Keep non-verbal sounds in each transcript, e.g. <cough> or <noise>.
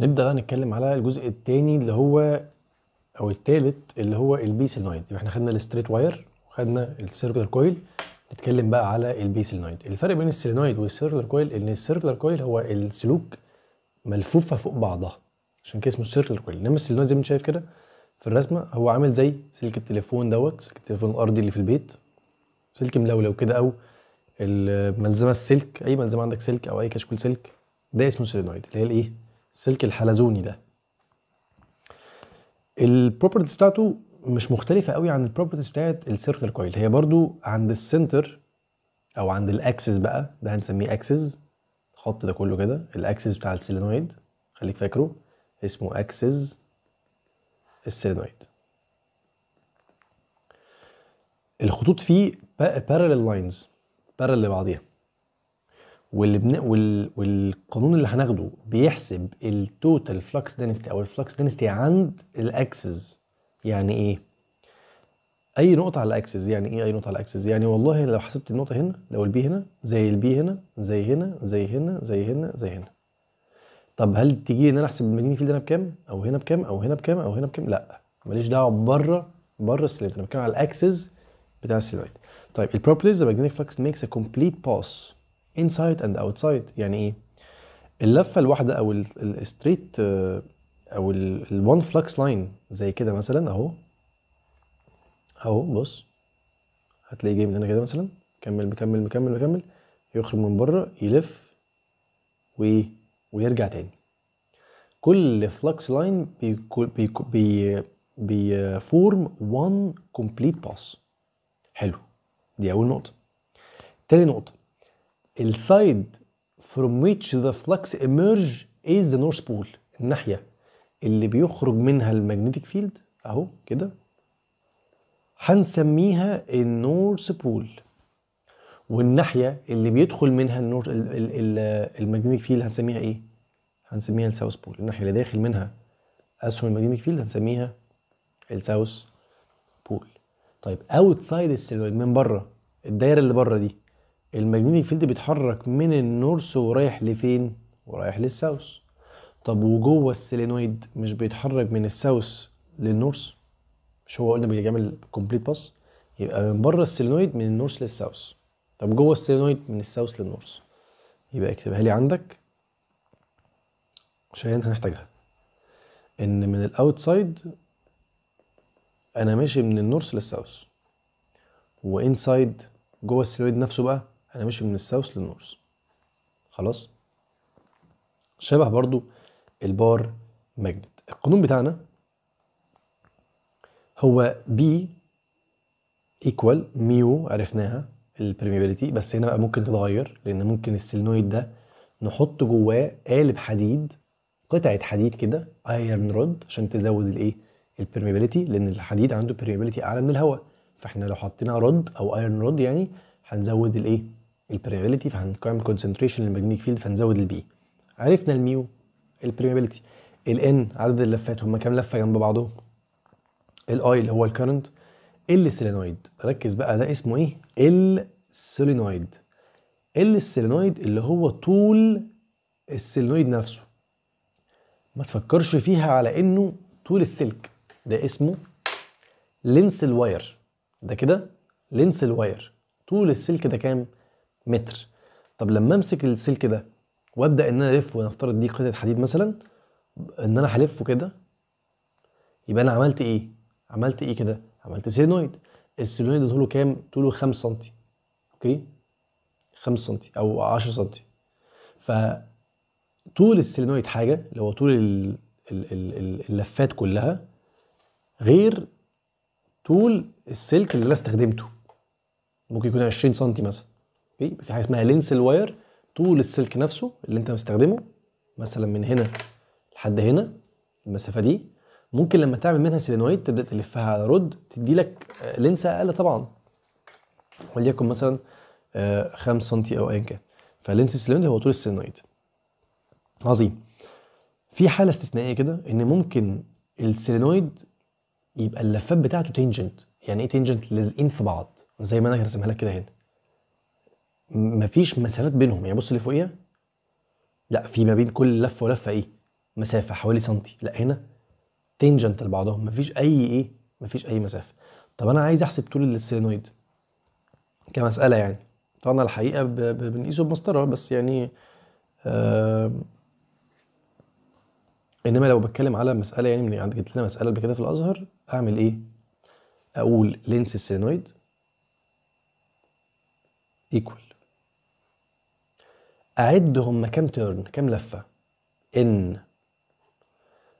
نبدا بقى نتكلم على الجزء الثاني اللي هو او الثالث اللي هو البي سيلنويد يبقى احنا خدنا الستريت واير وخدنا السيركلر كويل نتكلم بقى على البي سيلنويد الفرق بين السيلنويد والسيركلر كويل ان السيركلر كويل هو السلوك ملفوفه فوق بعضها عشان كده اسمه السيركلر كويل انما السيلنويد زي ما انت شايف كده في الرسمه هو عامل زي سلك التليفون دوت سلك التليفون الارضي اللي في البيت سلك ملولو كده او الملزمه السلك اي ملزمه عندك سلك او اي كشكول سلك ده اسمه سيلينويد اللي هي الايه السلك الحلزوني ده البروبرتيز بتاعته مش مختلفه قوي عن البروبرتيز بتاعت السيركلر كويل هي برضو عند السنتر او عند الاكسس بقى ده هنسميه اكسس الخط ده كله كده الاكسس بتاع السيلينويد خليك فاكره اسمه اكسس السيلينويد الخطوط فيه بارلل لاينز بارلل لبعضيها واللي بن... وال... والقانون اللي هناخده بيحسب التوتال فلكس دينستي او الفلكس دينستي عند الاكسس يعني ايه؟ اي نقطه على الاكسس يعني ايه اي نقطه على الاكسس يعني والله لو حسبت النقطه هنا لو البي هنا زي البي هنا زي هنا زي هنا زي هنا زي هنا طب هل تيجي ان انا احسب المجنين فيلد هنا بكام او هنا بكام او هنا بكام او هنا بكام لا ماليش دعوه بره بره السلمت انا بتكلم على الاكسس بتاع السلمت طيب البروبليز ذا ماجنتيك فلكس ميكس ا كومبليت باس انسايد اند اوتسايد يعني ايه اللفه الواحده او الستريت آه، او الوان فلكس لاين زي كده مثلا اهو اهو بص هتلاقي جاي من هنا كده مثلا كمل مكمل مكمل مكمل يخرج من بره يلف و... ويرجع تاني كل فلكس لاين بيكو... بي بي بيفورم وان كومبليت باس حلو دي اول نقطه تاني نقطه السايد from which the flux emerge is the north pole الناحية اللي بيخرج منها الماجنتيك فيلد اهو كده هنسميها النورث بول والناحية اللي بيدخل منها النور الماجنتيك فيلد هنسميها ايه؟ هنسميها الساوث بول الناحية اللي داخل منها أسهم الماجنتيك فيلد هنسميها الساوث بول طيب اوتسايد السيلويد من بره الدايرة اللي بره دي الماجنتيك فيلد بيتحرك من النورث ورايح لفين ورايح للساوث طب وجوه السيلينويد مش بيتحرك من الساوث للنورث مش هو قلنا بيعمل كومبليت باس يبقى من بره السيلينويد من النورث للساوث طب جوه السيلينويد من الساوث للنورث يبقى اكتبها لي عندك عشان هنحتاجها ان من الاوتسايد انا ماشي من النورث للساوث وانسايد جوه السيلويد نفسه بقى انا ماشي من الساوث للنورث خلاص شبه برضو البار ماجنت القانون بتاعنا هو بي ايكوال ميو عرفناها البريميبيليتي بس هنا بقى ممكن تتغير لان ممكن السلينويد ده نحط جواه قالب حديد قطعه حديد كده ايرن رود عشان تزود الايه البريميبيليتي لان الحديد عنده بريميبيليتي اعلى من الهواء فاحنا لو حطينا رد او ايرن رود يعني هنزود الايه البريابيليتي فهنعمل كونسنتريشن للماجنيك فيلد فنزود البي عرفنا الميو البريابيليتي الان عدد اللفات هما كام لفه جنب بعضهم الاي اللي هو الكرنت السيلينويد ركز بقى ده اسمه ايه ال السيلينويد اللي هو طول السيلينويد نفسه ما تفكرش فيها على انه طول السلك ده اسمه لينس الواير ده كده لينس الواير طول السلك ده كام متر طب لما امسك السلك ده وابدا ان انا الف ونفترض دي قطعه حديد مثلا ان انا هلفه كده يبقى انا عملت ايه عملت ايه كده عملت سيلينويد السيلينويد طوله كام طوله 5 سم اوكي 5 سم او 10 سم ف طول السيلينويد حاجه اللي هو طول اللفات كلها غير طول السلك اللي انا استخدمته ممكن يكون 20 سم مثلا بيبقى في حاجه اسمها لينس الواير طول السلك نفسه اللي انت مستخدمه مثلا من هنا لحد هنا المسافه دي ممكن لما تعمل منها سيلينويد تبدا تلفها على رد تدي لك آه، لينس اقل طبعا وليكن مثلا 5 آه، سم او ايا كان فلينس السيلينويد هو طول السيلينويد عظيم في حاله استثنائيه كده ان ممكن السيلينويد يبقى اللفات بتاعته تنجنت يعني ايه تنجنت لازقين في بعض زي ما انا رسمها لك كده هنا مفيش مسافات بينهم يعني بص اللي فوقيها لا في ما بين كل لفه ولفه ايه مسافه حوالي سنتي لا هنا تنجنت لبعضهم مفيش اي ايه مفيش اي مسافه طب انا عايز احسب طول السيلينويد كمساله يعني طبعا الحقيقه بنقيسه بمسطره بس يعني آه انما لو بتكلم على مساله يعني عند يعني جبت لنا مساله قبل كده في الازهر اعمل ايه اقول لينس السيلينويد ايكوال اعد هم كام تيرن كام لفه ان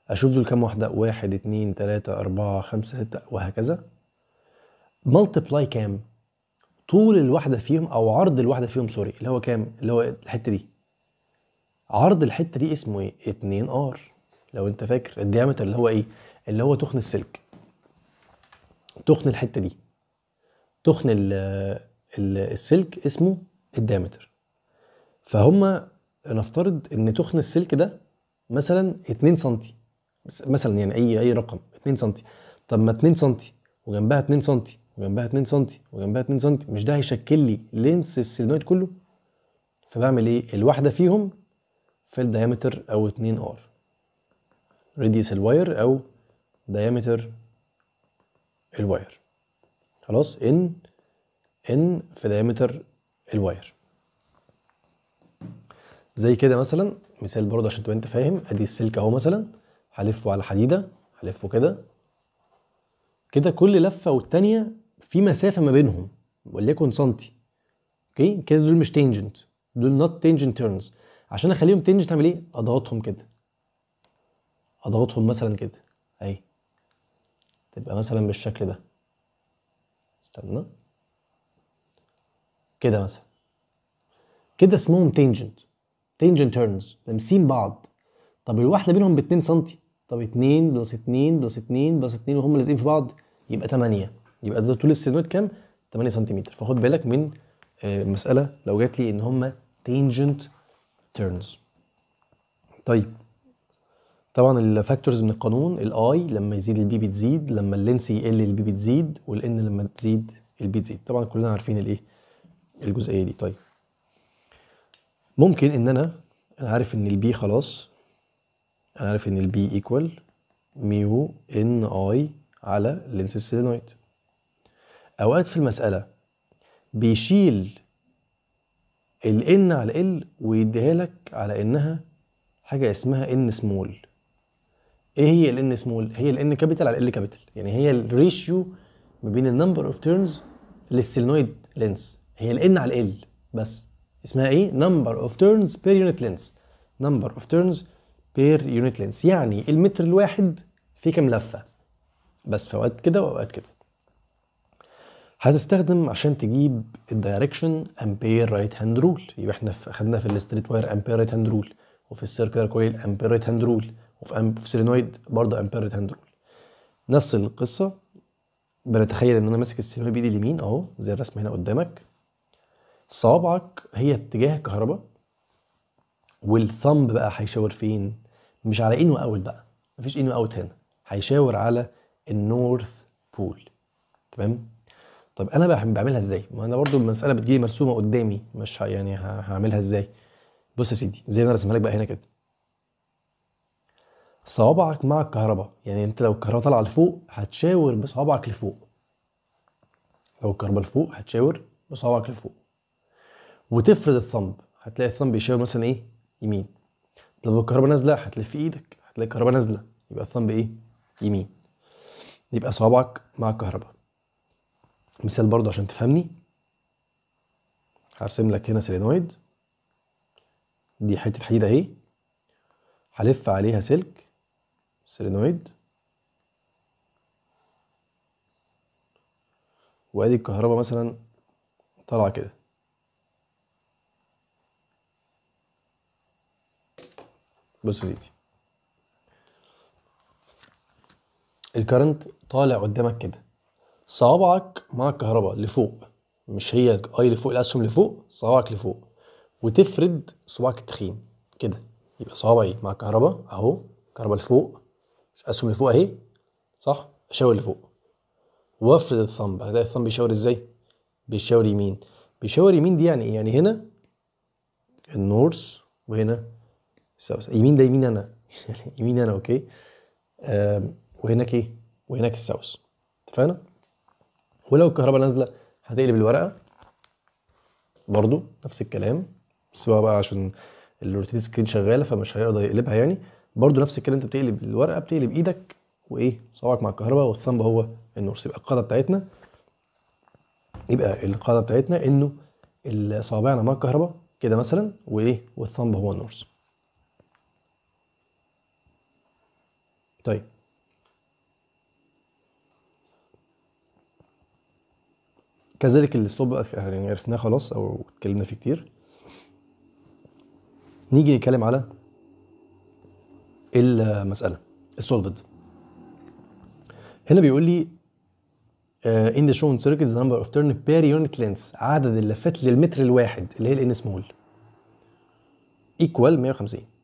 اشوف دول كام واحده واحد اتنين تلاته اربعه خمسه سته وهكذا ملتبلاي كام طول الواحده فيهم او عرض الواحده فيهم سوري اللي هو كام اللي هو الحته دي عرض الحته دي اسمه ايه اتنين ار لو انت فاكر الديامتر اللي هو ايه اللي هو تخن السلك تخن الحته دي تخن الـ الـ السلك اسمه الديامتر فهم نفترض ان تخن السلك ده مثلا 2 سم مثلا يعني اي اي رقم 2 سم طب ما 2 سم وجنبها 2 سم وجنبها 2 سم وجنبها 2 سم مش ده هيشكل لي لينس السيلينويد كله فبعمل ايه الواحده فيهم في الديامتر او 2 ار راديوس الواير او ديامتر الواير خلاص ان ان في ديامتر الواير زي كده مثلا مثال برضه عشان تبقى انت فاهم ادي السلك اهو مثلا هلفه على حديده هلفه كده كده كل لفه والثانيه في مسافه ما بينهم وليكن سنتي اوكي كده دول مش تينجنت دول نوت تينجنت تيرنز عشان اخليهم تينجنت اعمل ايه اضغطهم كده اضغطهم مثلا كده اهي تبقى مثلا بالشكل ده استنى كده مثلا كده اسمهم تينجنت تنجن تيرنز لامسين بعض طب الواحده بينهم ب 2 سم طب 2 بلس 2 بلس 2 بلس 2 وهم لازقين في بعض يبقى 8 يبقى ده طول السينويد كام 8 سم فخد بالك من المساله آه، لو جات لي ان هم تنجنت تيرنز طيب طبعا الفاكتورز من القانون الاي لما يزيد البي بتزيد لما اللينس يقل البي بتزيد والان لما تزيد البي تزيد طبعا كلنا عارفين الايه الجزئيه دي طيب ممكن ان انا انا عارف ان البي خلاص انا عارف ان البي ايكوال ميو ان اي على لينس السيلينويد اوقات في المساله بيشيل الان على ال ويديها لك على انها حاجه اسمها ان سمول ايه هي الان سمول هي الان كابيتال على ال كابيتال يعني هي الريشيو ما بين النمبر اوف تيرنز للسيلينويد لينس هي الان على ال بس اسمها ايه نمبر اوف تيرنز بير يونت لينس نمبر اوف تيرنز بير يونت لينس يعني المتر الواحد فيه كام لفه بس في اوقات كده واوقات كده هتستخدم عشان تجيب الدايركشن امبير رايت هاند رول يبقى احنا خدنا في الستريت واير امبير رايت هاند رول وفي السيركلر كويل امبير رايت هاند رول وفي في سيلينويد برضه امبير رايت هاند رول نفس القصه بنتخيل ان انا ماسك السيلينويد بايدي اليمين اهو زي الرسم هنا قدامك صوابعك هي اتجاه الكهرباء والثمب بقى هيشاور فين مش على ان واوت بقى مفيش ان واوت هنا هيشاور على النورث بول تمام طب انا بعملها ازاي ما انا برضو المساله بتجيلي مرسومه قدامي مش يعني هعملها ازاي بص يا سيدي زي ما انا رسمها لك بقى هنا كده صوابعك مع الكهرباء يعني انت لو الكهرباء طالعه لفوق هتشاور بصوابعك لفوق لو الكهرباء لفوق هتشاور بصوابعك لفوق وتفرد الثمب هتلاقي الثمب يشاور مثلا ايه يمين لو الكهرباء نازله هتلف ايدك هتلاقي الكهرباء نازله يبقى الثمب ايه يمين يبقى صوابعك مع الكهرباء مثال برضو عشان تفهمني هرسم لك هنا سيلينويد دي حته حديد اهي هلف عليها سلك سيلينويد وادي الكهرباء مثلا طالعه كده بص يا سيدي الكرنت طالع قدامك كده صوابعك مع الكهرباء لفوق مش هي اي لفوق الاسهم لفوق صوابعك لفوق وتفرد صباعك التخين كده يبقى صوابعي مع الكهرباء اهو كهرباء لفوق مش اسهم لفوق اهي صح اشاور لفوق وافرد الثمب هتلاقي الثمب بيشاور ازاي بيشاور يمين بيشاور يمين دي يعني ايه يعني هنا النورث وهنا يمين ده يمين انا <laughs> يمين انا اوكي وهناك ايه وهناك الساوث اتفقنا ولو الكهرباء نازله هتقلب الورقه برضو نفس الكلام بس بقى عشان الروتيت سكرين شغاله فمش هيقدر يقلبها يعني برضو نفس الكلام انت بتقلب الورقه بتقلب ايدك وايه صوابعك مع الكهرباء والثمب هو النورس يبقى القاعده بتاعتنا يبقى القاعده بتاعتنا انه صوابعنا مع الكهرباء كده مثلا وايه والثمب هو النورس طيب كذلك الاسلوب بقى يعني عرفناه خلاص او اتكلمنا فيه كتير نيجي نتكلم على المساله السولفد هنا بيقول لي uh, in the shown circuits the number of turn per unit length عدد اللفات للمتر الواحد اللي هي الان سمول equal 150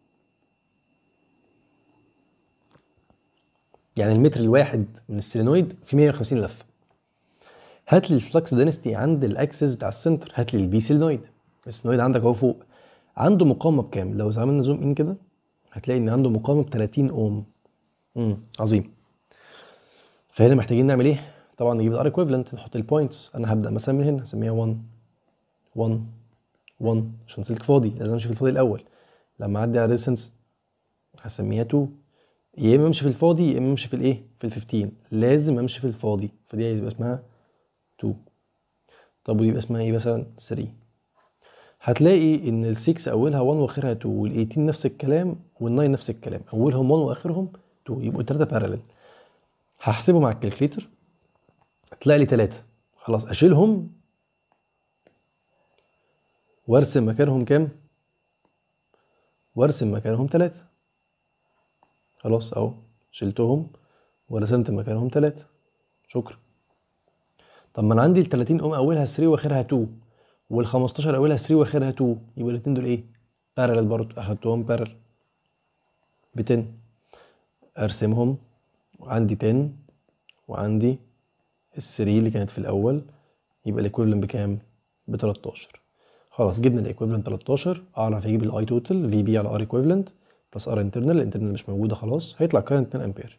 يعني المتر الواحد من السيلينويد في 150 لفه هات لي الفلكس دينستي عند الاكسس بتاع السنتر هات لي البي سيلينويد السيلينويد عندك اهو فوق عنده مقاومه بكام لو عملنا زوم ان كده هتلاقي ان عنده مقاومه ب 30 اوم امم عظيم فهنا محتاجين نعمل ايه طبعا نجيب الار ايكويفالنت نحط البوينتس انا هبدا مثلا من هنا هسميها 1 1 1 عشان سلك فاضي لازم اشوف الفاضي الاول لما اعدي على ريسنس هسميها 2 يا اما امشي في الفاضي يا اما امشي في الايه في ال15 لازم امشي في الفاضي فدي هيبقى اسمها 2 طب ودي يبقى اسمها ايه مثلا 3 هتلاقي ان ال6 اولها 1 واخرها 2 وال18 نفس الكلام وال9 نفس الكلام اولهم 1 واخرهم 2 يبقوا الثلاثه بارلل هحسبه مع الكالكليتر طلع لي 3 خلاص اشيلهم وارسم مكانهم كام وارسم مكانهم 3 خلاص اهو شلتهم ورسمت مكانهم تلاتة شكرا طب ما انا عندي ال 30 قوم اولها 3 واخرها 2 وال 15 اولها 3 واخرها 2 يبقى الاثنين دول ايه؟ بارلل برضه اخدتهم بارلل ب 10 ارسمهم عندي 10 وعندي ال 3 اللي كانت في الاول يبقى الايكويفلنت بكام؟ ب 13 خلاص جبنا الايكويفلنت 13 اعرف اجيب الاي توتال في بي على ار ايكويفلنت بلس ار انترنال الانترنال مش موجوده خلاص هيطلع كارنت 2 امبير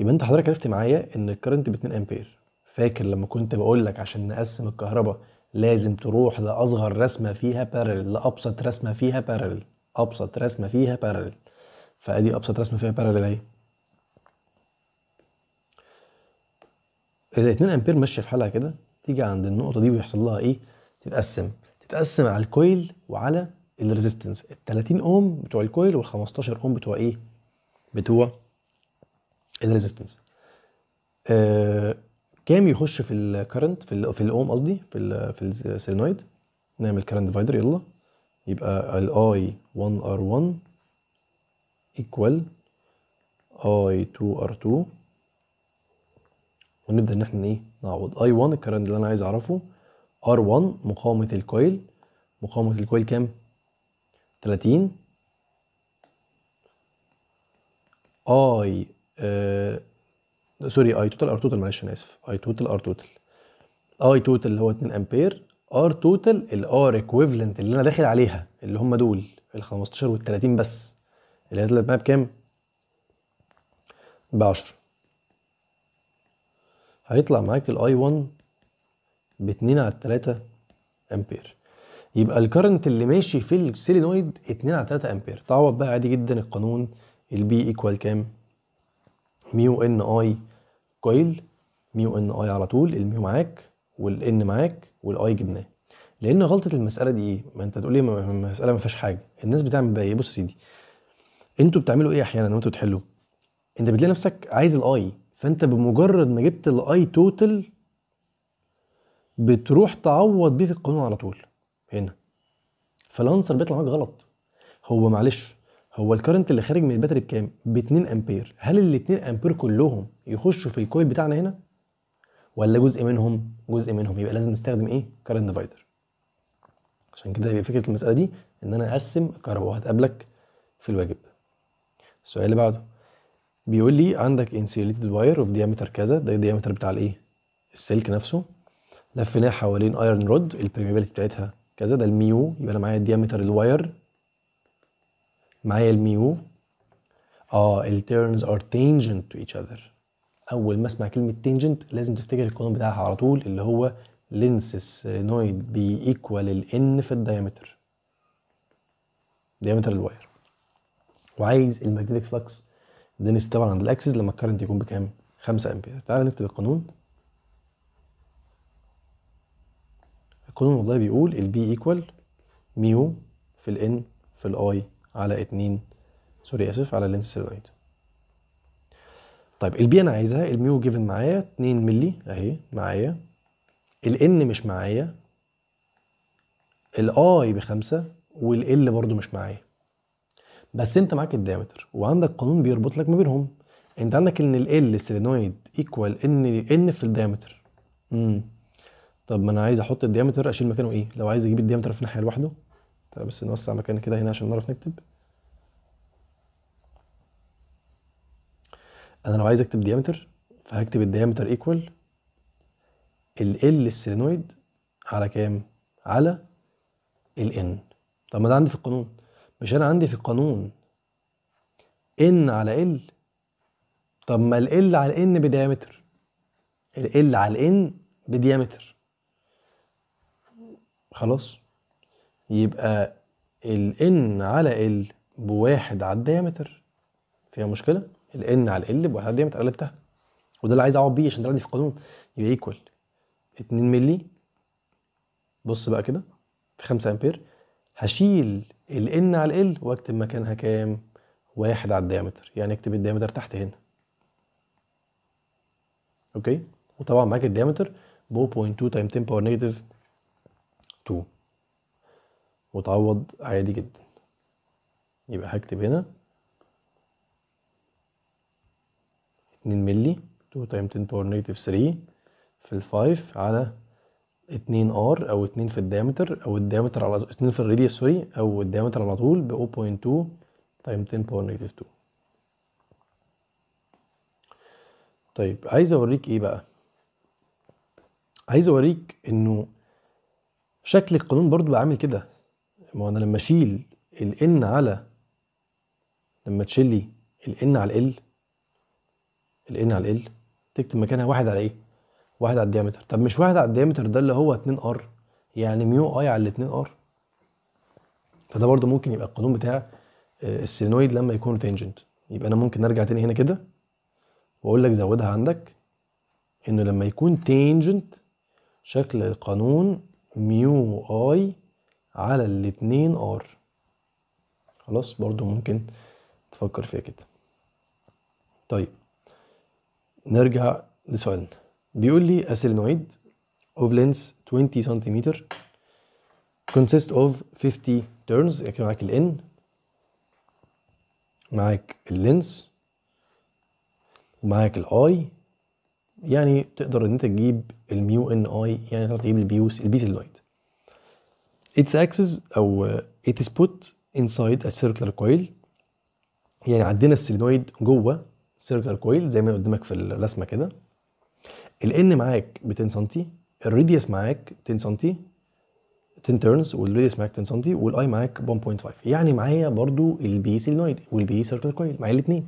يبقى انت حضرتك عرفت معايا ان الكارنت ب 2 امبير فاكر لما كنت بقول لك عشان نقسم الكهرباء لازم تروح لاصغر رسمه فيها بارلل لابسط رسمه فيها بارلل ابسط رسمه فيها بارلل فادي ابسط رسمه فيها بارلل اهي ال 2 امبير ماشيه في حالها كده تيجي عند النقطه دي ويحصل لها ايه تتقسم تتقسم على الكويل وعلى الريزيستنس ال 30 اوم بتوع الكويل وال 15 اوم بتوع ايه؟ بتوع الريزيستنس آه كام يخش في الكرنت في في الاوم قصدي في في السيلينويد نعمل كرنت ديفايدر يلا يبقى الاي 1 ار 1 ايكوال اي 2 ار 2 ونبدا ان احنا ايه نعوض اي 1 الكرنت اللي انا عايز اعرفه ار 1 مقاومه الكويل مقاومه الكويل كام 30 اي آه، سوري اي توتال ار توتال معلش انا اسف اي توتال ار توتال اي توتال اللي هو 2 امبير ار توتال الار ايكويفالنت اللي انا داخل عليها اللي هم دول ال 15 وال 30 بس اللي هتطلع معايا بكام؟ ب 10 هيطلع معاك الاي 1 ب 2 على 3 امبير يبقى الكرنت اللي ماشي في السيلينويد 2 على 3 امبير تعوض بقى عادي جدا القانون البي ايكوال كام ميو ان اي كويل ميو ان اي على طول الميو معاك والان معاك والاي جبناه لان غلطه المساله دي ايه ما انت تقول لي المساله ما فيهاش حاجه الناس بتعمل بقى ايه بص يا سيدي انتوا بتعملوا ايه احيانا وانتوا بتحلوا انت بتلاقي نفسك عايز الاي فانت بمجرد ما جبت الاي توتال بتروح تعوض بيه في القانون على طول هنا فالانسر بيطلع معاك غلط هو معلش هو الكرنت اللي خارج من الباتري بكام؟ ب 2 امبير، هل ال 2 امبير كلهم يخشوا في الكويل بتاعنا هنا؟ ولا جزء منهم؟ جزء منهم يبقى لازم نستخدم ايه؟ كرنت ديفايدر. عشان كده يبقى فكره المساله دي ان انا اقسم الكهرباء وهتقابلك في الواجب. السؤال اللي بعده بيقول لي عندك انسيوليتد واير اوف ديامتر كذا ده الديامتر بتاع الايه؟ السلك نفسه لفيناه حوالين ايرون رود البريميبلتي بتاعتها كذا ده الميو يبقى انا معايا الديامتر الواير معايا الميو اه الترنز ار تانجنت تو ايتش اذر اول ما اسمع كلمه تانجنت لازم تفتكر القانون بتاعها على طول اللي هو لينس نويد بي ايكوال الان في الديامتر ديامتر الواير وعايز الماجنتيك فلكس ده نستوعب عند الاكسس لما الكرنت يكون بكام 5 امبير تعال نكتب القانون القانون والله بيقول البي ايكوال ميو في الان في الاي على 2 سوري اسف على اللينس سيلويد طيب البي انا عايزها الميو جيفن معايا 2 ملي اهي معايا الان مش معايا الاي بخمسة والال برضو مش معايا بس انت معاك الدايمتر وعندك قانون بيربط لك ما بينهم انت عندك ان ال السيلينويد ايكوال ان ان في الدايمتر امم طب ما انا عايز احط الديامتر اشيل مكانه ايه لو عايز اجيب الديامتر في ناحيه لوحده تعالى بس نوسع مكان كده هنا عشان نعرف نكتب انا لو عايز اكتب ديامتر فهكتب الديامتر ايكوال ال ال السيلينويد على كام على ال ان طب ما ده عندي في القانون مش انا عندي في القانون ان على ال طب ما ال على ال بديامتر ال على ال بديامتر خلاص يبقى n على ال بواحد على الديامتر فيها مشكله n على ال بواحد على الديامتر قلبتها وده اللي عايز اقعد بيه عشان ده عندي في القانون يبقى ايكوال 2 مللي بص بقى كده في 5 امبير هشيل n على ال واكتب مكانها كام واحد على الديامتر يعني اكتب الديامتر تحت هنا اوكي وطبعا معاك الديامتر 0.2 تايم 10 باور نيجاتيف تو وتعوض عادي جدا يبقى هكتب هنا 2 ملي 2 تايم 10 باور نيجاتيف 3 في الفايف على 2 ار او 2 في الدايمتر او الدايمتر على 2 في الراديوس سوري او الدايمتر على طول ب 0.2 تايم 10 باور نيجاتيف 2 طيب عايز اوريك ايه بقى عايز اوريك انه شكل القانون برضو بقى عامل كده ما انا لما اشيل الان على لما تشيل لي الان على ال الان على ال تكتب مكانها واحد على ايه؟ واحد على الديامتر طب مش واحد على الديامتر ده اللي هو 2 ار يعني ميو اي على 2 ار فده برضو ممكن يبقى القانون بتاع آه، السينويد لما يكون تنجنت يبقى انا ممكن ارجع تاني هنا كده واقول لك زودها عندك انه لما يكون تنجنت شكل القانون ميو اي على الاتنين ار خلاص برضو ممكن تفكر فيها كده طيب نرجع لسؤالنا بيقول لي السيلينويد of length 20 سنتيمتر consist of 50 turns يعني معاك ال n معاك اللينس ومعاك الاي يعني تقدر ان انت تجيب الميو ان اي يعني تقدر تجيب البيوس البيزيلويد اتس اكسس او ات is بوت انسايد ا سيركلر كويل يعني عندنا السيلينويد جوه سيركلر كويل زي ما قدامك في الرسمه كده الان معاك ب 10 سم الريديوس معاك 10 سم 10 تيرنز والريديوس معاك 10 سم والاي معاك 1.5 يعني معايا برضو البي سيلينويد والبي سيركلر كويل معايا الاثنين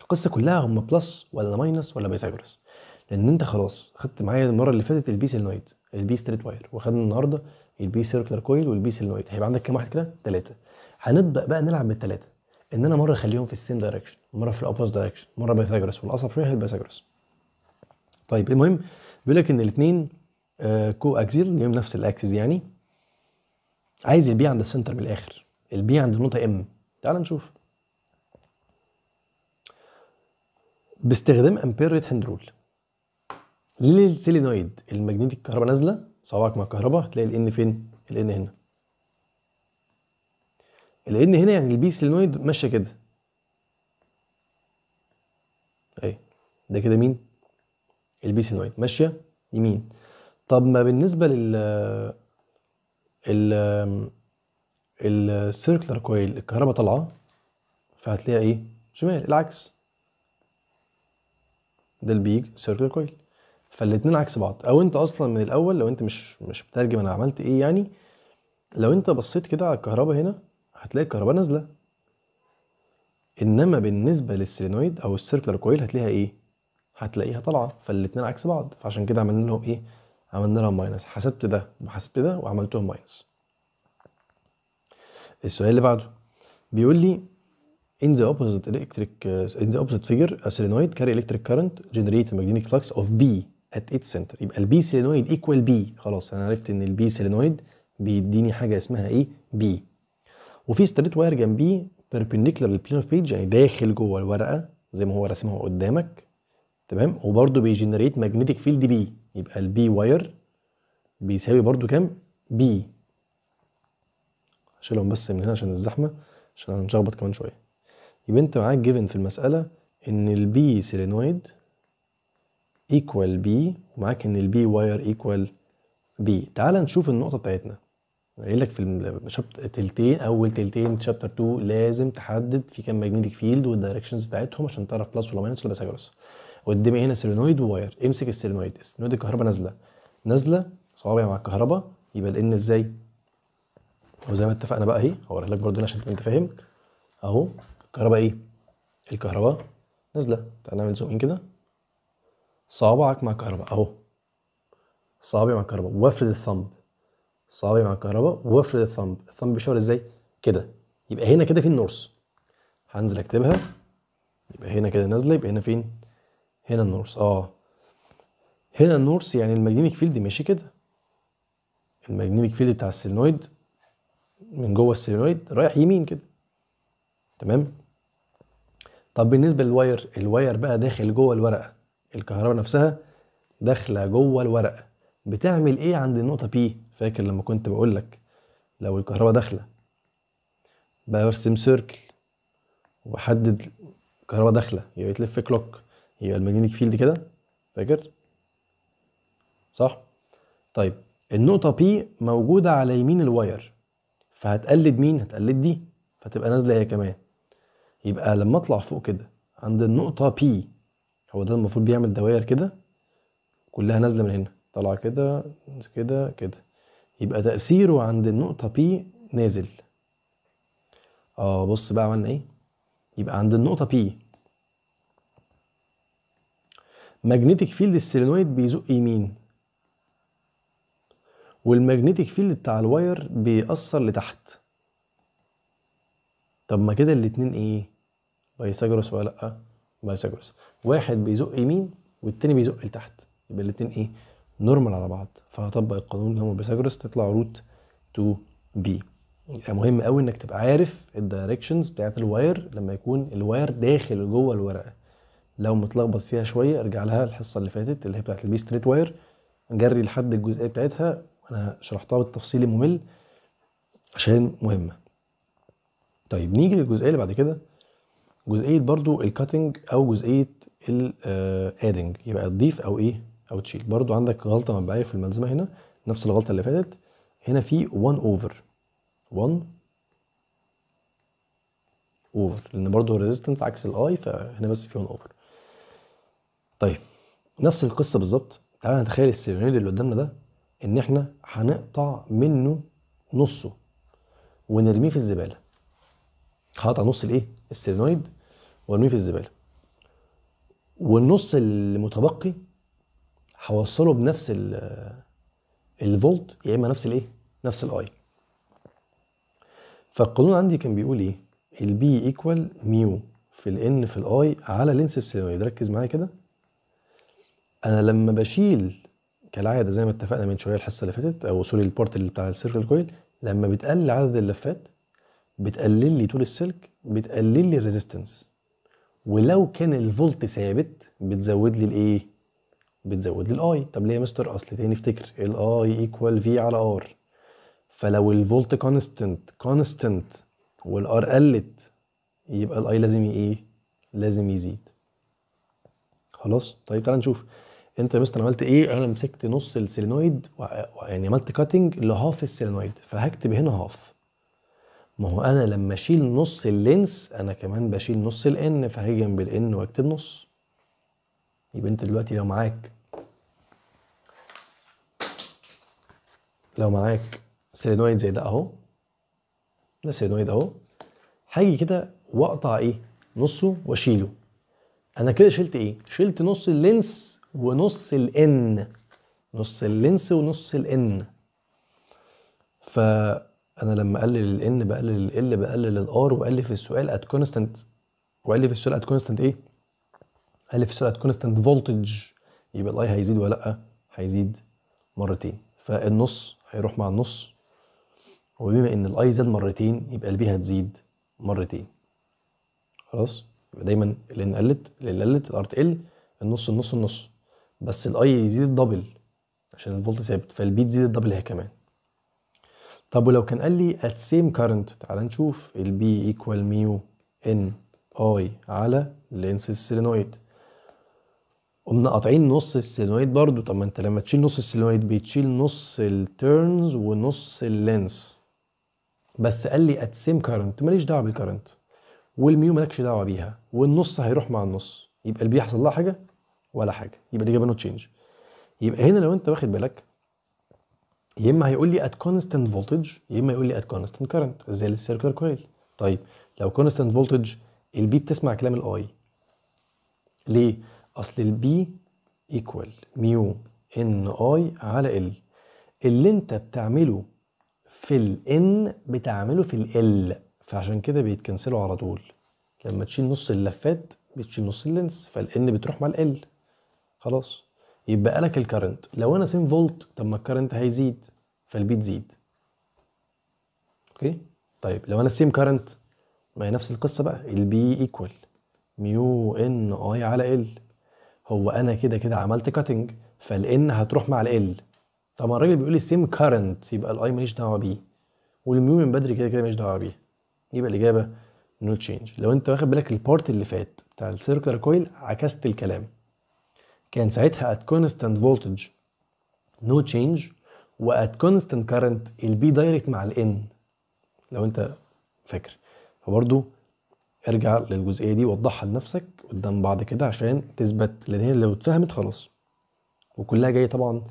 القصه كلها هم بلس ولا ماينس ولا بايثاغورس لان انت خلاص خدت معايا المره اللي فاتت البي سيلنويد البي ستريت واير وخدنا النهارده البي سيركلر كويل والبي سيلنويد هيبقى عندك كام واحد كده ثلاثه هنبدا بقى نلعب بالثلاثه ان انا مره اخليهم في السيم دايركشن مره في الاوبوز دايركشن مره بايثاجورس والاصعب شويه هي البايثاجورس طيب المهم بيقول لك ان الاثنين آه كو اكسيل ليهم نفس الاكسس يعني عايز البي عند السنتر من الاخر البي عند النقطه ام تعال نشوف باستخدام امبير ريت هاند رول للسيلينويد المجنيت الكهرباء نازله صوابعك مع الكهرباء هتلاقي الان فين الان هنا الان هنا يعني البي سيلينويد ماشيه كده اهي ده كده مين البي سيلينويد ماشيه يمين طب ما بالنسبه لل ال السيركلر كويل الكهرباء طالعه فهتلاقيها ايه شمال العكس ده البيج سيركلر كويل فالاتنين عكس بعض او انت اصلا من الاول لو انت مش مش بترجم انا عملت ايه يعني لو انت بصيت كده على الكهرباء هنا هتلاقي الكهرباء نازله انما بالنسبه للسيلينويد او السيركلر كويل هتلاقيها ايه هتلاقيها طالعه فالاتنين عكس بعض فعشان كده عملنا لهم ايه عملنا لهم ماينس حسبت ده وحسبت ده وعملتهم ماينس السؤال اللي بعده بيقول لي in the opposite electric uh, in the opposite figure a solenoid carry electric current generate magnetic flux of B ات اتس سنتر يبقى البي سيلينويد ايكوال بي خلاص انا عرفت ان البي سيلينويد بيديني حاجه اسمها ايه بي وفي ستريت واير جنبيه بيربنديكولار للبلين اوف بيج يعني داخل جوه الورقه زي ما هو رسمها قدامك تمام وبرده بيجنريت ماجنتيك فيلد بي يبقى البي واير بيساوي برده كام بي شيلهم بس من هنا عشان الزحمه عشان هنشخبط كمان شويه يبقى انت معاك جيفن في المساله ان البي سيلينويد ايكوال بي ومعاك ان البي واير ايكوال بي تعال نشوف النقطه بتاعتنا قايل لك في تلتين اول تلتين شابتر 2 لازم تحدد في كام ماجنتيك فيلد والدايركشنز بتاعتهم عشان تعرف بلس ولا ماينس ولا بيثاغورس قدامي هنا سيلينويد وواير امسك السيلينويد السيلينويد الكهرباء نازله نازله صوابع مع الكهرباء يبقى الان ازاي وزي ما اتفقنا بقى اهي هوريها لك برضه عشان تبقى انت فاهم اهو الكهرباء ايه الكهرباء نازله تعال نعمل زوم ان كده صابعك مع كهرباء اهو صابع مع كهرباء وافرد الثمب صابع مع كهرباء وافرد الثمب الثمب بيشاور ازاي كده يبقى هنا كده في النورس هنزل اكتبها يبقى هنا كده نازله يبقى هنا فين هنا النورس اه هنا النورس يعني الماجنيتيك فيلد ماشي كده الماجنيتيك فيلد بتاع السيلينويد من جوه السيلينويد رايح يمين كده تمام طب بالنسبه للواير الواير بقى داخل جوه الورقه الكهرباء نفسها داخله جوه الورقه بتعمل ايه عند النقطه بي فاكر لما كنت بقول لك لو الكهرباء داخله برسم سيركل وبحدد الكهرباء داخله يبقى تلف كلوك يبقى الماجنتيك فيلد كده فاكر صح طيب النقطه بي موجوده على يمين الواير فهتقلد مين هتقلد دي فتبقى نازله هي كمان يبقى لما اطلع فوق كده عند النقطه بي هو ده المفروض بيعمل دوائر كده كلها نازله من هنا طالعه كده كده كده يبقى تاثيره عند النقطه بي نازل اه بص بقى عملنا ايه يبقى عند النقطه بي ماجنتيك فيلد السيلينويد بيزق يمين والماجنتيك فيلد بتاع الواير بيأثر لتحت طب ما كده الاتنين ايه بيساجروس ولا لأ بايثاغورس واحد بيزق يمين والتاني بيزق لتحت يبقى الاتنين ايه نورمال على بعض فهطبق القانون اللي هو بايثاغورس تطلع روت 2 بي يبقى مهم قوي انك تبقى عارف الدايركشنز بتاعت الواير لما يكون الواير داخل جوه الورقه لو متلخبط فيها شويه ارجع لها الحصه اللي فاتت اللي هي بتاعت البي ستريت واير جري لحد الجزئيه بتاعتها انا شرحتها بالتفصيل الممل عشان مهمه طيب نيجي للجزئيه اللي بعد كده جزئيه برضو الكاتنج او جزئيه الادنج آه، يبقى تضيف او ايه او تشيل برضو عندك غلطه مبدئيه في الملزمه هنا نفس الغلطه اللي فاتت هنا في 1 اوفر 1 اوفر لان برضو الريزيستنس عكس الاي فهنا بس في 1 اوفر طيب نفس القصه بالظبط تعالى نتخيل السيناريو اللي قدامنا ده ان احنا هنقطع منه نصه ونرميه في الزباله هقطع نص الايه السيلينويد وارميه في الزباله والنص المتبقي هوصله بنفس الفولت يا اما نفس الايه نفس الاي فالقانون عندي كان بيقول ايه البي ايكوال ميو في الان في الاي على لينس السيلينويد ركز معايا كده انا لما بشيل كالعاده زي ما اتفقنا من شويه الحصه اللي فاتت او سوري البارت اللي بتاع السيركل كويل لما بتقلل عدد اللفات بتقلل لي طول السلك بتقلل لي الريزيستنس ولو كان الفولت ثابت بتزود لي الايه بتزود لي الاي طب ليه يا مستر اصل تاني افتكر الاي ايكوال في على ار فلو الفولت كونستنت كونستنت والار قلت يبقى الاي لازم ايه لازم يزيد خلاص طيب تعالى نشوف انت يا مستر عملت ايه انا مسكت نص السيلينويد و... يعني عملت كاتنج لهاف السيلينويد فهكتب هنا هاف ما هو انا لما اشيل نص اللينس انا كمان بشيل نص الان فهجم بالان واكتب نص يبقى انت دلوقتي لو معاك لو معاك سيلينويد زي ده اهو ده سيلينويد اهو هاجي كده واقطع ايه نصه واشيله انا كده شلت ايه شلت نص اللينس ونص الان نص اللينس ونص الان ف انا لما اقلل ان بقلل ال بقلل ار واقلل في السؤال ات كونستنت في السؤال ات كونستنت ايه؟ في السؤال ات كونستنت فولتج يبقى الاي هيزيد ولا لا؟ هيزيد مرتين فالنص هيروح مع النص وبما ان الاي زاد مرتين يبقى البي هتزيد مرتين خلاص؟ يبقى دايما ان قلت الان قلت الار تقل النص النص النص بس الاي يزيد الدبل عشان الفولت ثابت فالبي تزيد الدبل هي كمان طب ولو كان قال لي at same current تعال نشوف ال B equal mu n I على لينس السيلينويد قمنا قاطعين نص السيلينويد برضو طب ما انت لما تشيل نص السيلينويد بتشيل نص التيرنز ونص اللينس بس قال لي at same current ماليش دعوه بالكرنت والميو مالكش دعوه بيها والنص هيروح مع النص يبقى البي حصل لها حاجه ولا حاجه يبقى الاجابه نو تشينج يبقى هنا لو انت واخد بالك يا اما هيقول لي ات كونستنت فولتج يا اما يقول لي ات كونستنت كرنت زي السيركلر كويل طيب لو كونستنت فولتج البي بتسمع كلام الاي ليه اصل البي ايكوال ميو ان اي على ال اللي انت بتعمله في الان بتعمله في ال فعشان كده بيتكنسلوا على طول لما تشيل نص اللفات بتشيل نص اللينس فالان بتروح مع ال خلاص يبقى لك الكرنت لو انا سين فولت طب ما الكرنت هيزيد فالبيت زيد اوكي طيب لو انا سيم كرنت ما هي نفس القصه بقى البي ايكوال ميو ان اي على ال هو انا كده كده عملت كاتنج فالان هتروح مع ال طب الراجل بيقول لي سيم كرنت يبقى الاي ماليش دعوه بيه والميو من بدري كده كده ماليش دعوه بيه يبقى الاجابه نو no تشينج لو انت واخد بالك البارت اللي فات بتاع السيركلر كويل عكست الكلام كان ساعتها at constant voltage no change و at constant current ال B direct مع ال N لو انت فاكر فبرضو ارجع للجزئيه دي وضحها لنفسك قدام بعض كده عشان تثبت لان هي لو اتفهمت خلاص وكلها جايه طبعا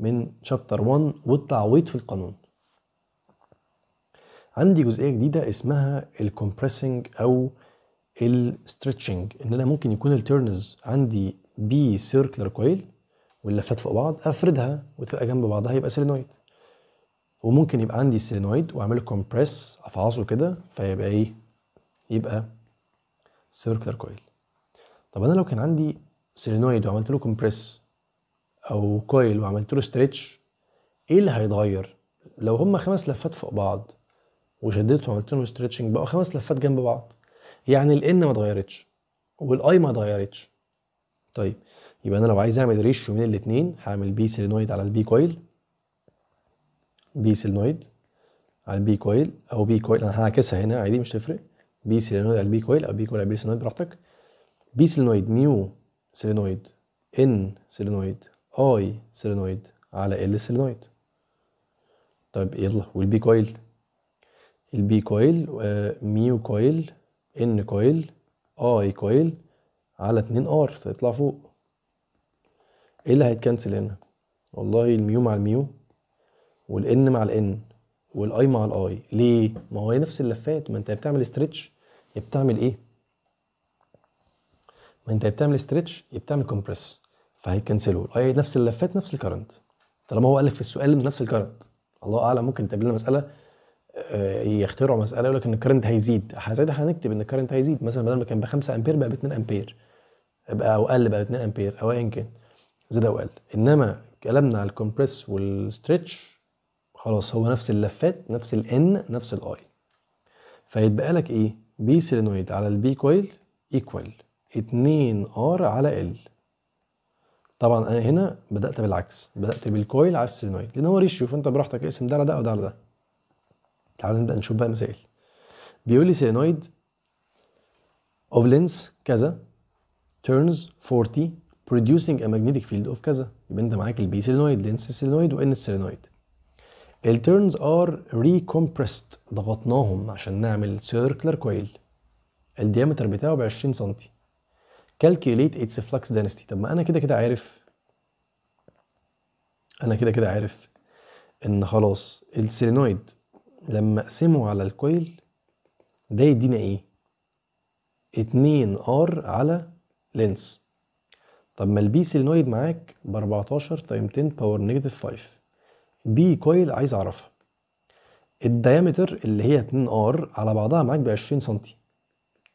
من شابتر 1 والتعويض في القانون عندي جزئيه جديده اسمها الكومبريسنج او الستريتشنج ان انا ممكن يكون turns عندي بي سيركلر كويل واللفات فوق بعض افردها وتبقى جنب بعضها يبقى سيلينويد وممكن يبقى عندي سيلينويد واعمله كومبريس افعصه كده فيبقى ايه يبقى سيركلر كويل طب انا لو كان عندي سيلينويد وعملت له كومبريس او كويل وعملت له ستريتش ايه اللي هيتغير لو هما خمس لفات فوق بعض وشدتهم وعملت لهم ستريتشنج بقوا خمس لفات جنب بعض يعني الان ما اتغيرتش والاي ما اتغيرتش طيب يبقى انا لو عايز اعمل ريشيو بين الاثنين هعمل بي سيلينويد على البي كويل بي سيلينويد على البي كويل او بي كويل انا هعكسها هنا عادي مش تفرق بي سيلينويد على البي كويل او بي كويل على البي سيلينويد براحتك بي سيلينويد ميو سيلينويد ان سيلينويد اي سيلينويد على ال سيلينويد طيب يلا والبي كويل البي كويل ميو كويل ان كويل اي كويل على 2 ار فيطلع فوق ايه اللي هيتكنسل هنا والله الميو مع الميو والان مع الان والاي مع الاي ليه ما هو نفس اللفات ما انت بتعمل ستريتش بتعمل ايه ما انت بتعمل ستريتش بتعمل كومبريس فهيكنسلوا الاي نفس اللفات نفس الكرنت طالما هو قال لك في السؤال انه نفس الكرنت الله اعلم ممكن لنا مساله آه، يخترعوا مساله يقول لك ان الكرنت هيزيد ساعتها هنكتب ان الكرنت هيزيد مثلا بدل ما كان ب 5 امبير بقى ب 2 امبير بقى او اقل بقى 2 امبير او ايا كان زاد او اقل انما كلامنا على الكومبريس والستريتش خلاص هو نفس اللفات نفس الان نفس الاي فيتبقى لك ايه بي سيلينويد على البي كويل ايكوال 2 ار على ال طبعا انا هنا بدات بالعكس بدات بالكويل على السيلينويد لان هو ريشيو فانت براحتك اقسم ده على ده او ده على ده تعال نبدا نشوف بقى مسائل بيقول لي سيلينويد اوف لينس كذا turns 40 producing a magnetic field of كذا يبقى انت معاك البي سيلينويد لينس سيلينويد وان سيلينويد الترنز ار ريكومبريست ضغطناهم عشان نعمل سيركلر كويل الديامتر بتاعه ب 20 سم كالكيوليت اتس فلكس دانستي طب ما انا كده كده عارف انا كده كده عارف ان خلاص السيلينويد لما اقسمه على الكويل ده يدينا ايه 2 ار على لينس طب ما البي سيلينويد معاك ب 14 تايم 10 باور نيجاتيف 5 بي كويل عايز اعرفها الديامتر اللي هي 2 ار على بعضها معاك ب 20 سم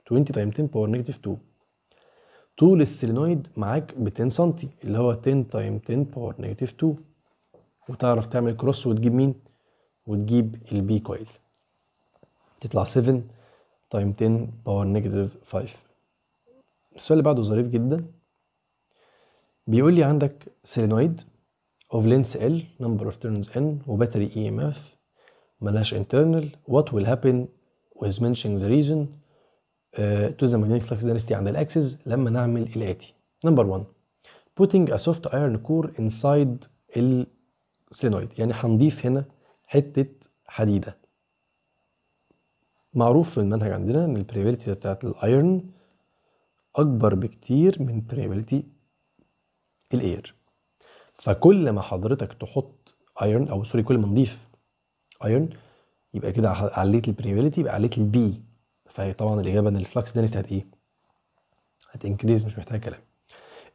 20 تايم 10 باور نيجاتيف 2 طول السيلينويد معاك ب 10 سم اللي هو 10 تايم 10 باور نيجاتيف 2 وتعرف تعمل كروس وتجيب مين وتجيب البي كويل تطلع 7 تايم 10 باور نيجاتيف 5 السؤال اللي بعده ظريف جدا بيقول لي عندك سيلينويد of length L number of turns N وباتري اي ام اف ملهاش internal what will happen with mentioning the reason uh, to the magnetic flux density عند الاكسس لما نعمل الاتي نمبر 1 putting a soft iron core inside السيلينويد يعني هنضيف هنا حته حديده معروف في المنهج عندنا ان البريفيرتي بتاعت الايرن اكبر بكتير من permeability الاير فكل ما حضرتك تحط ايرون او سوري كل ما نضيف ايرون يبقى كده عليت البريميبيليتي يبقى عليت البي فطبعا الاجابه ان الفلكس دنس إيه؟ هت ايه؟ هتنكريز مش محتاج كلام.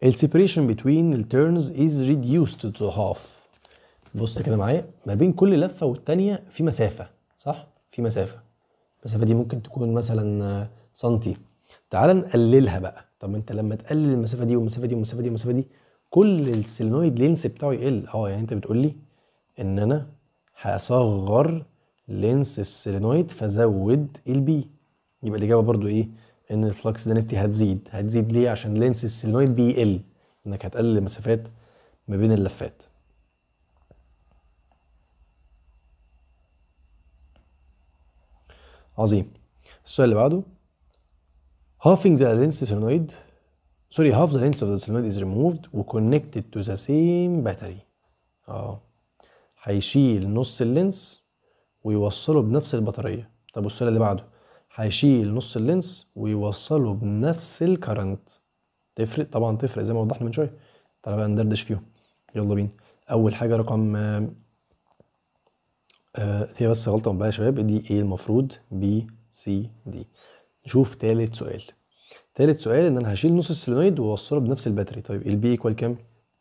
السيبريشن بتوين التيرنز از ريديوست تو هاف بص كده معايا ما بين كل لفه والثانيه في مسافه صح؟ في مسافه المسافه دي ممكن تكون مثلا سنتي تعال نقللها بقى طب انت لما تقلل المسافه دي والمسافه دي والمسافه دي والمسافه دي كل السلينويد لينس بتاعه يقل اه يعني انت بتقول لي ان انا هصغر لينس السلينويد فزود البي يبقى الاجابه برضو ايه ان الفلكس دنسيتي هتزيد هتزيد ليه عشان لينس السلينويد بيقل انك هتقلل المسافات ما بين اللفات عظيم السؤال اللي بعده Halving the lens solenoid, sorry, half the length of the solenoid is removed and connected to the same battery. اه هيشيل نص اللينس ويوصله بنفس البطارية. طب والسؤال اللي بعده هيشيل نص اللينس ويوصله بنفس الكرنت. تفرق طبعا تفرق زي ما وضحنا من شوية. تعالى بقى ندردش فيهم. يلا بينا. أول حاجة رقم آه، هي بس غلطة مبالغة يا شباب دي ايه المفروض بي سي دي نشوف تالت سؤال تالت سؤال ان انا هشيل نص السولينويد واوصله بنفس الباتري طيب البي ايكوال كام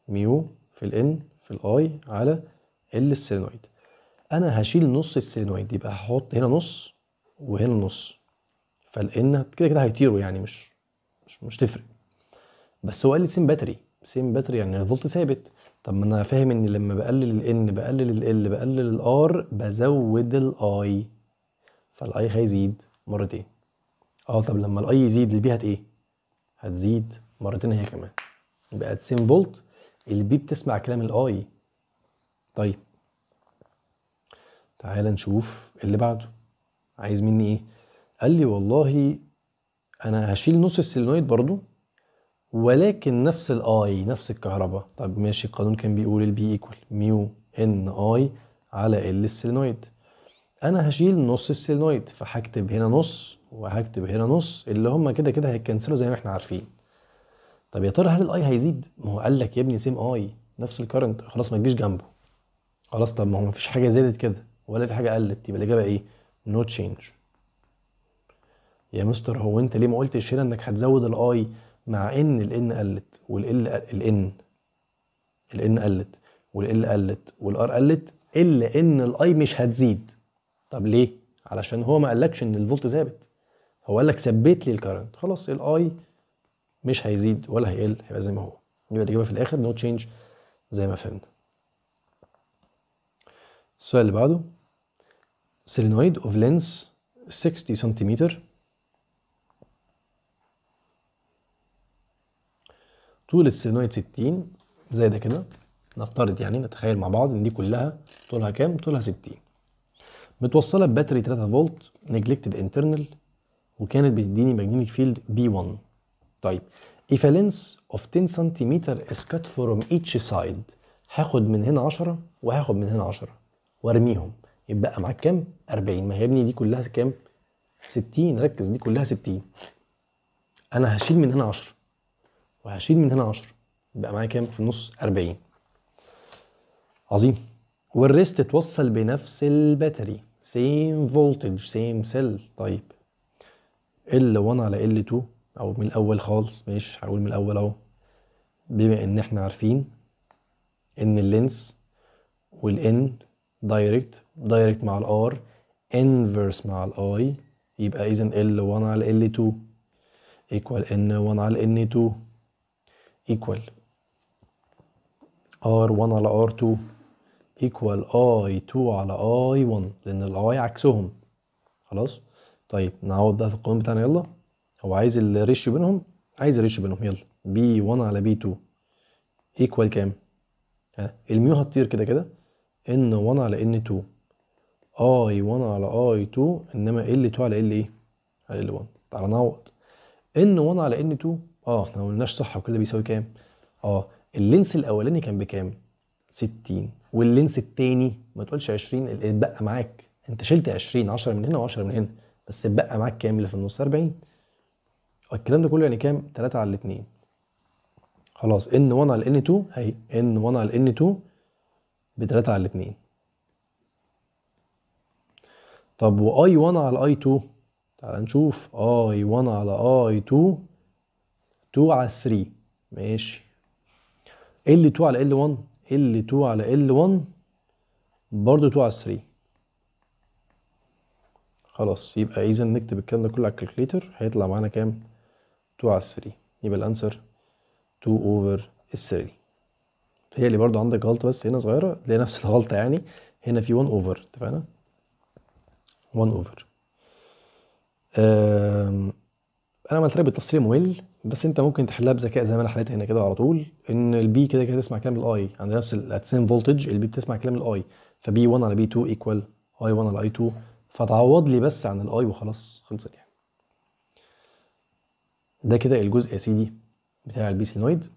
ميو في الان في الاي على ال السولينويد انا هشيل نص السولينويد يبقى هحط هنا نص وهنا نص فالان كده كده هيطيروا يعني مش مش مش تفرق بس هو قال لي سيم باتري سيم باتري يعني الفولت ثابت طب ما انا فاهم ان لما بقلل الان بقلل ال بقلل الار بزود الاي فالاي هيزيد مرتين اه طب لما الاي يزيد البي هت ايه؟ هتزيد مرتين هي كمان بقت 90 فولت البي بتسمع كلام الاي طيب تعال نشوف اللي بعده عايز مني ايه؟ قال لي والله انا هشيل نص السيلينويد برضو ولكن نفس الاي نفس الكهرباء طب ماشي القانون كان بيقول البي ايكوال ميو ان اي على ال السيلينويد انا هشيل نص السيلينويد فهكتب هنا نص وهكتب هنا نص اللي هم كده كده هيتكنسلوا زي ما احنا عارفين طب يا ترى هل الاي هيزيد ما هو قال لك يا ابني سيم اي نفس الكرنت خلاص ما تجيش جنبه خلاص طب ما هو ما فيش حاجه زادت كده ولا في حاجه قلت يبقى الاجابه ايه نو no تشينج يا مستر هو انت ليه ما قلتش هنا انك هتزود الاي مع ان الان قلت والال الان الان قلت والال قلت والار قلت الا ان الاي مش هتزيد طب ليه علشان هو ما قالكش ان الفولت ثابت هو قال لك ثبت لي الكرنت خلاص الاي مش هيزيد ولا هيقل هيبقى زي ما هو يبقى الاجابه في الاخر نو no تشينج زي ما فهمنا السؤال اللي بعده سيلينويد اوف لينس 60 سنتيمتر طول السيلينويد 60 زي ده كده نفترض يعني نتخيل مع بعض ان دي كلها طولها كام؟ طولها 60 متوصله بباتري 3 فولت نجلكتد انترنال وكانت بتديني ماجنتيك فيلد بي 1 طيب if a lens of 10 سنتيمتر is cut from each side هاخد من هنا 10 وهاخد من هنا 10 وارميهم يبقى معاك كام 40 ما هي ابني دي كلها كام 60 ركز دي كلها 60 انا هشيل من هنا 10 وهشيل من هنا 10 يبقى معايا كام في النص 40 عظيم والريست اتوصل بنفس الباتري سيم فولتج سيم سيل طيب ال 1 على ال 2 او من الاول خالص ماشي هقول من الاول اهو بما ان احنا عارفين ان اللينس والان دايركت دايركت مع الار انفرس مع الاي يبقى اذا ال 1 على ال 2 ايكوال ان 1 على ان 2 ايكوال ار 1 على ار 2 ايكوال اي 2 على اي 1 لان الاي عكسهم خلاص طيب نعوض بقى في القانون بتاعنا يلا هو عايز الريشيو بينهم عايز الريشيو بينهم يلا بي 1 على بي 2 ايكوال كام ها الميو هتطير كده كده ان 1 على ان 2 اي 1 على اي 2 انما ال 2 على ال ايه على ال 1 تعالى نعوض ان 1 على ان 2 اه احنا ما قلناش صح وكل ده بيساوي كام اه اللينس الاولاني كان بكام 60 واللينس التاني ما تقولش 20 اتبقى معاك انت شلت 20 10 من هنا و10 من هنا بس اتبقى معاك كام اللي في النص 40 الكلام ده كله يعني كام 3 على 2 خلاص ان 1 على ان 2 اهي ان 1 على ان 2 ب 3 على 2 طب واي 1 على اي 2 تعال نشوف اي 1 على اي 2 2 على 3 ماشي ال 2 على ال 1 ال 2 على ال 1 برضه 2 على 3 خلاص يبقى اذا نكتب الكلام ده كله على الكالكليتر هيطلع معانا كام 2 على 3 يبقى الانسر 2 اوفر 3 فهي اللي برضو عندك غلطه بس هنا صغيره تلاقي نفس <laughs> الغلطه يعني هنا في 1 اوفر اتفقنا 1 اوفر انا عملت لك بالتفصيل ممل بس انت ممكن تحلها بذكاء زي ما انا حليتها هنا كده على طول ان البي كده كده تسمع كلام الاي عند نفس الاتسام فولتج البي بتسمع كلام الاي فبي 1 على بي 2 ايكوال اي 1 على اي 2 فتعوض لي بس عن الاي وخلاص خلصت يعني ده كده الجزء يا سيدي بتاع البيسينويد